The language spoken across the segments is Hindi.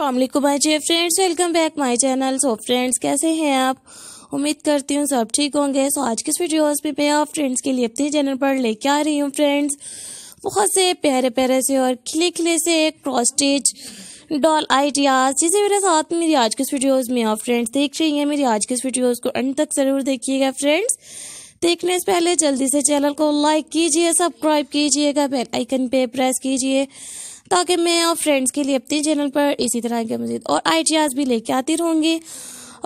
अल्लाम माई जे friends welcome back my channel so friends कैसे हैं आप उम्मीद करती हूँ सब ठीक होंगे सो so, आज के इस वीडियोस पे मैं आप फ्रेंड्स के लिए अपने चैनल पर लेके आ रही हूँ फ्रेंड्स बहुत से प्यारे प्यारे से और खिले खिले से क्रॉस स्टिच डॉल आइडियाज जिसे मेरे साथ मेरी आज के इस वीडियोज़ में आप फ्रेंड्स देख रही हैं मेरी आज के इस वीडियोज़ को अंत तक ज़रूर देखिएगा फ्रेंड्स देखने से पहले जल्दी से चैनल को लाइक कीजिए सब्सक्राइब कीजिएगा बेल आइकन पे प्रेस कीजिए ताकि मैं और फ्रेंड्स के लिए अपने चैनल पर इसी तरह के मजीद और आइडियाज़ भी लेके आती रहूँगी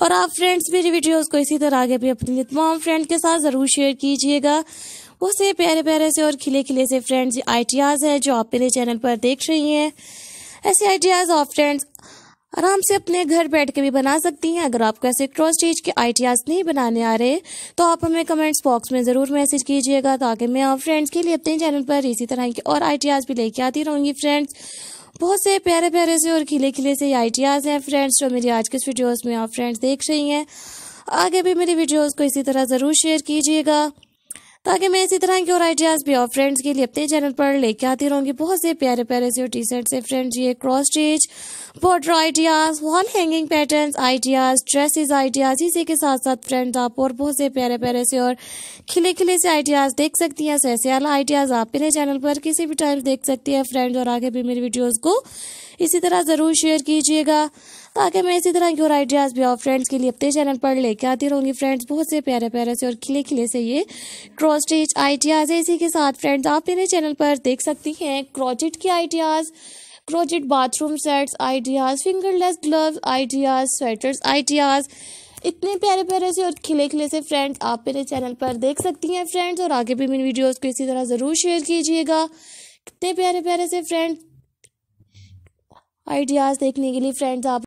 और आप फ्रेंड्स मेरी वीडियोस को इसी तरह आगे भी अपने तमाम फ्रेंड के साथ ज़रूर शेयर कीजिएगा वो से प्यारे प्यारे से और खिले खिले से फ्रेंड्स आइडियाज़ है जो आप मेरे चैनल पर देख रही हैं ऐसे आइडियाज़ और फ्रेंड्स आराम से अपने घर बैठ के भी बना सकती हैं अगर आपको ऐसे क्रॉस स्टिच के आइडियाज़ नहीं बनाने आ रहे तो आप हमें कमेंट्स बॉक्स में ज़रूर मैसेज कीजिएगा ताकि मैं आप फ्रेंड्स के लिए अपने चैनल पर इसी तरह के और आइडियाज़ भी लेके आती रहूंगी फ्रेंड्स बहुत से प्यारे प्यारे से और खिले खिले से आइडियाज़ हैं फ्रेंड्स जो मेरी आज के वीडियोज़ में आप फ्रेंड्स देख रही हैं आगे भी मेरी वीडियोज़ को इसी तरह ज़रूर शेयर कीजिएगा ताकि मैं इसी तरह के और आइडियाज़ भी और फ्रेंड्स के लिए अपने चैनल पर लेके आती रहूंगी बहुत से प्यारे प्यारे से टी शर्ट से फ्रेंड्स ये cross stitch border ideas wall hanging pattern ideas dresses ideas इसी के साथ साथ फ्रेंड्स आप और बहुत से प्यारे प्यारे से और खिले खिले से आइडियाज़ देख सकती हैं ऐसे अला आइडियाज़ आप मेरे चैनल पर किसी भी टाइम देख सकती है फ्रेंड्स और आगे भी मेरी वीडियोज़ को इसी तरह ज़रूर शेयर कीजिएगा ताकि मैं इसी तरह की और आइडियाज़ भी और फ्रेंड्स के लिए अपने चैनल पर लेके आती रहूँगी फ्रेंड्स बहुत से प्यारे प्यारे से और खिले खिले से ये क्रॉस स्टिच आइडियाज़ है इसी के साथ फ्रेंड्स आप मेरे चैनल पर देख सकती हैं क्रॉचिट के ideas crochet bathroom sets ideas fingerless gloves ideas sweaters ideas इतने प्यारे प्यारे से और खिले खिले से फ्रेंड्स आप मेरे चैनल पर देख सकती हैं फ्रेंड्स और आगे भी मेरी वीडियोस को इसी तरह ज़रूर शेयर कीजिएगा कितने प्यारे प्यारे से फ्रेंड्स आइडियाज़ देखने के लिए फ्रेंड्स आप